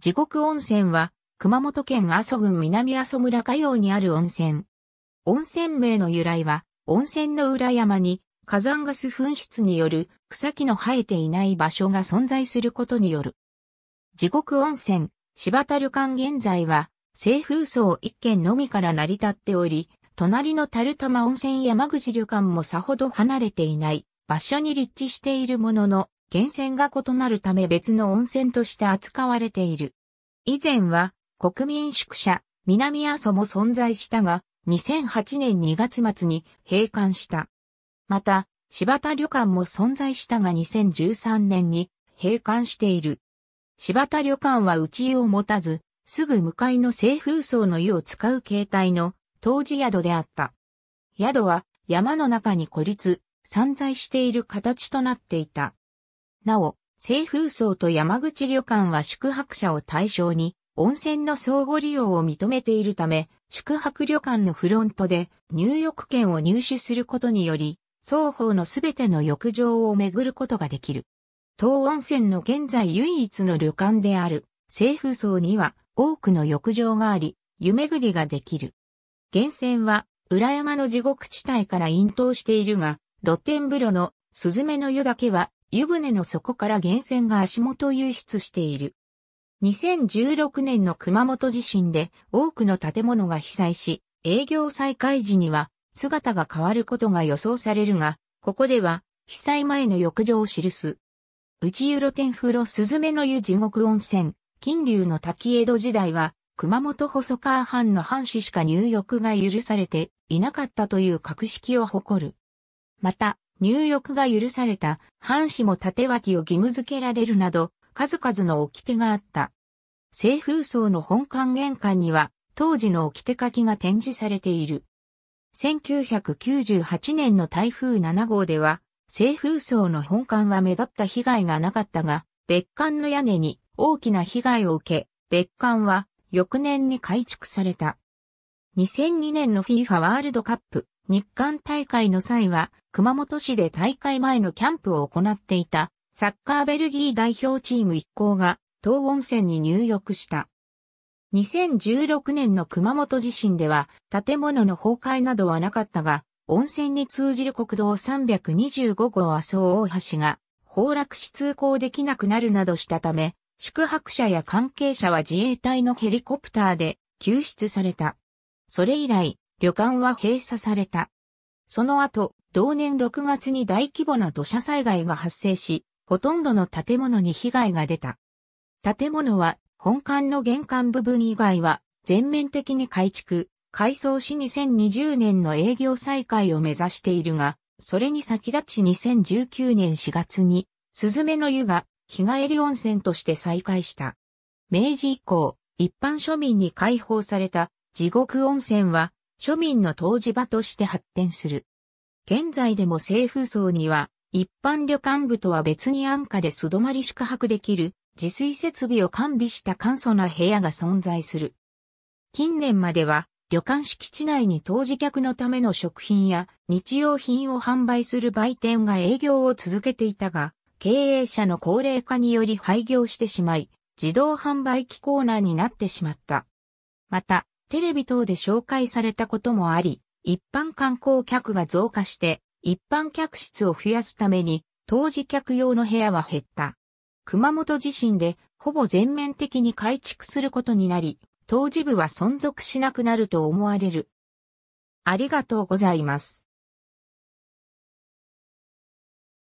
地獄温泉は、熊本県阿蘇郡南阿蘇村火曜にある温泉。温泉名の由来は、温泉の裏山に火山ガス噴出による草木の生えていない場所が存在することによる。地獄温泉、柴田旅館現在は、西風荘一軒のみから成り立っており、隣の樽玉温泉山口旅館もさほど離れていない場所に立地しているものの、源泉が異なるため別の温泉として扱われている。以前は国民宿舎南阿蘇も存在したが、2008年2月末に閉館した。また、柴田旅館も存在したが2013年に閉館している。柴田旅館は内湯を持たず、すぐ向かいの西風荘の湯を使う形態の当時宿であった。宿は山の中に孤立、散在している形となっていた。なお、西風荘と山口旅館は宿泊者を対象に温泉の相互利用を認めているため、宿泊旅館のフロントで入浴券を入手することにより、双方のすべての浴場を巡ることができる。東温泉の現在唯一の旅館である西風荘には多くの浴場があり、湯巡りができる。源泉は裏山の地獄地帯から引導しているが、露天風呂のスズメの湯だけは湯船の底から源泉が足元輸出している。2016年の熊本地震で多くの建物が被災し、営業再開時には姿が変わることが予想されるが、ここでは被災前の浴場を記す。内湯露天風呂すずめの湯地獄温泉、金龍の滝江戸時代は、熊本細川藩の藩士しか入浴が許されていなかったという格式を誇る。また、入浴が許された藩士も縦脇を義務付けられるなど、数々の掟があった。西風荘の本館玄関には、当時の掟書きが展示されている。1998年の台風7号では、西風荘の本館は目立った被害がなかったが、別館の屋根に大きな被害を受け、別館は翌年に改築された。2002年の FIFA ワールドカップ日韓大会の際は、熊本市で大会前のキャンプを行っていた、サッカーベルギー代表チーム一行が、東温泉に入浴した。2016年の熊本地震では、建物の崩壊などはなかったが、温泉に通じる国道325号麻生大橋が、崩落し通行できなくなるなどしたため、宿泊者や関係者は自衛隊のヘリコプターで救出された。それ以来、旅館は閉鎖された。その後、同年6月に大規模な土砂災害が発生し、ほとんどの建物に被害が出た。建物は本館の玄関部分以外は全面的に改築、改装し2020年の営業再開を目指しているが、それに先立ち2019年4月に、スズメの湯が日帰り温泉として再開した。明治以降、一般庶民に開放された地獄温泉は庶民の湯治場として発展する。現在でも政風荘には、一般旅館部とは別に安価で素泊まり宿泊できる、自炊設備を完備した簡素な部屋が存在する。近年までは、旅館敷地内に湯治客のための食品や日用品を販売する売店が営業を続けていたが、経営者の高齢化により廃業してしまい、自動販売機コーナーになってしまった。また、テレビ等で紹介されたこともあり、一般観光客が増加して、一般客室を増やすために、当時客用の部屋は減った。熊本地震で、ほぼ全面的に改築することになり、当時部は存続しなくなると思われる。ありがとうございます。